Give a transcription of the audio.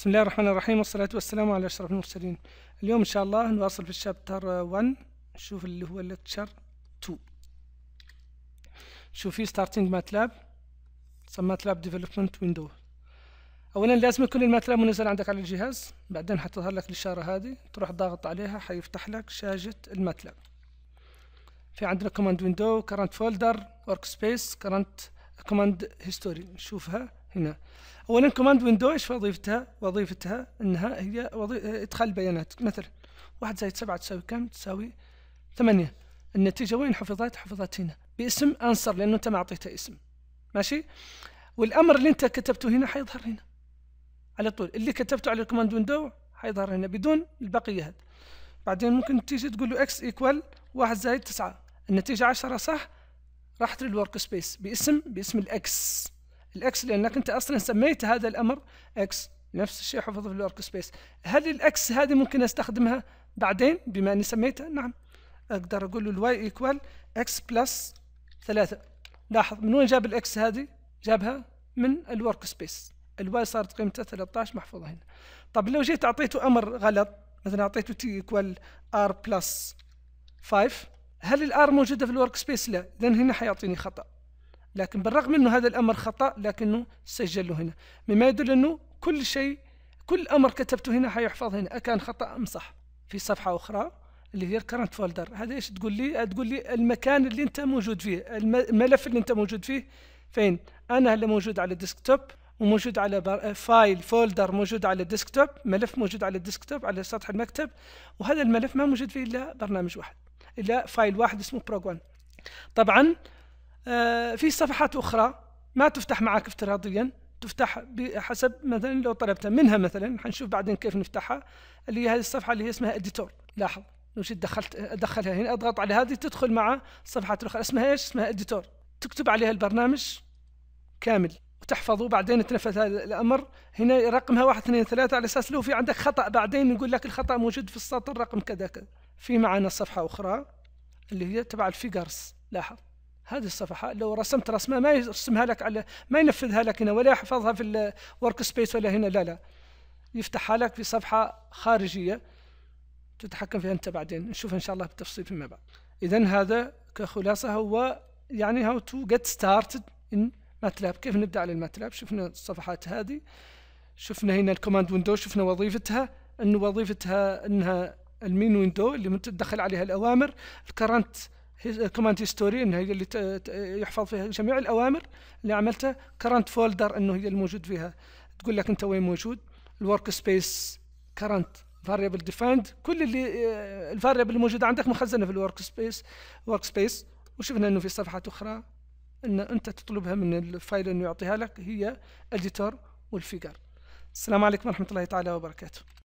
بسم الله الرحمن الرحيم والصلاة والسلام على أشرف المرسلين اليوم إن شاء الله نواصل في الشابتر 1 نشوف اللي هو الليكتشر 2 شوف في ستارتنج ماتلاب ماتلاب ديفلوبمنت ويندو أولا لازم يكون الماتلاب منزل عندك على الجهاز بعدين حتظهر لك الإشارة هذه تروح ضاغط عليها حيفتح لك شاشة الماتلاب في عندنا كوماند ويندو كرنت فولدر ورك سبيس كرنت كوماند هيستوري نشوفها هنا اولا كوماند ويندو ايش وظيفتها وظيفتها انها هي ادخال البيانات مثلا واحد زائد سبعة تساوي كم تساوي ثمانية النتيجة وين حفظت حفظت هنا باسم انصر لانه انت ما اعطيته اسم ماشي والامر اللي انت كتبته هنا حيظهر هنا على طول اللي كتبته على الكوماند ويندو حيظهر هنا بدون البقية هذا بعدين ممكن تيجي تقول له اكس ايكوال واحد زائد تسعة النتيجة عشرة صح راحت للورك سبيس باسم باسم الاكس الاكس لانك انت اصلا سميت هذا الامر اكس نفس الشيء حفظه في الورك سبيس هل الاكس هذه ممكن استخدمها بعدين بما اني سميتها نعم اقدر اقول له الواي ايكوال اكس بلس ثلاثة لاحظ من وين جاب الاكس هذه جابها من الورك سبيس الواي صارت قيمتها 13 محفوظة هنا طب لو جيت اعطيته امر غلط مثلا اعطيته تي ايكوال ار بلس 5 هل الار موجودة في الورك سبيس لا اذا هنا حيعطيني خطأ لكن بالرغم أنه هذا الأمر خطأ لكنه سجله هنا مما يدل أنه كل شيء كل أمر كتبته هنا حيحفظ هنا أكان خطأ أم صح في صفحة أخرى اللي هي الكرنت فولدر هذا ايش تقول لي تقول لي المكان اللي انت موجود فيه الملف اللي انت موجود فيه فين انا هلا موجود على ديسكتوب وموجود على بر... فايل فولدر موجود على ديسكتوب ملف موجود على ديسكتوب على سطح المكتب وهذا الملف ما موجود فيه الا برنامج واحد الا فايل واحد اسمه بروج طبعا آه، في صفحات أخرى ما تفتح معك افتراضيا تفتح بحسب مثلا لو طلبتها منها مثلا حنشوف بعدين كيف نفتحها اللي هي هذه الصفحة اللي هي اسمها اديتور لاحظ وش دخلت ادخلها هنا اضغط على هذه تدخل مع صفحة اخرى اسمها ايش؟ اسمها اديتور تكتب عليها البرنامج كامل وتحفظه بعدين تنفذ هذا الامر هنا رقمها واحد اثنين ثلاثة على اساس لو في عندك خطأ بعدين يقول لك الخطأ موجود في السطر رقم كذا كذا في معنا صفحة اخرى اللي هي تبع الفيجرز لاحظ هذه الصفحه لو رسمت رسمه ما يرسمها لك على ما ينفذها لك هنا ولا يحفظها في الورك سبيس ولا هنا لا لا يفتحها لك في صفحه خارجيه تتحكم فيها انت بعدين نشوف ان شاء الله بالتفصيل فيما بعد اذا هذا كخلاصه هو يعني هاو تو جيت ستارتد ان ماتلاب كيف نبدا على الماتلاب شفنا الصفحات هذه شفنا هنا الكوماند ويندو شفنا وظيفتها ان وظيفتها انها المين ويندو اللي تدخل عليها الاوامر الكرنت كوماند هيستوري uh, انه هي اللي يحفظ فيها جميع الاوامر اللي عملتها كرنت فولدر انه هي الموجود فيها تقول لك انت وين موجود الورك سبيس كرنت فاريبل ديفايند كل اللي الفاريبل آه، الموجوده عندك مخزنه في الورك سبيس ورك سبيس وشفنا انه في صفحه اخرى ان انت تطلبها من الفايل انه يعطيها لك هي اديتور والفيجر السلام عليكم ورحمه الله تعالى وبركاته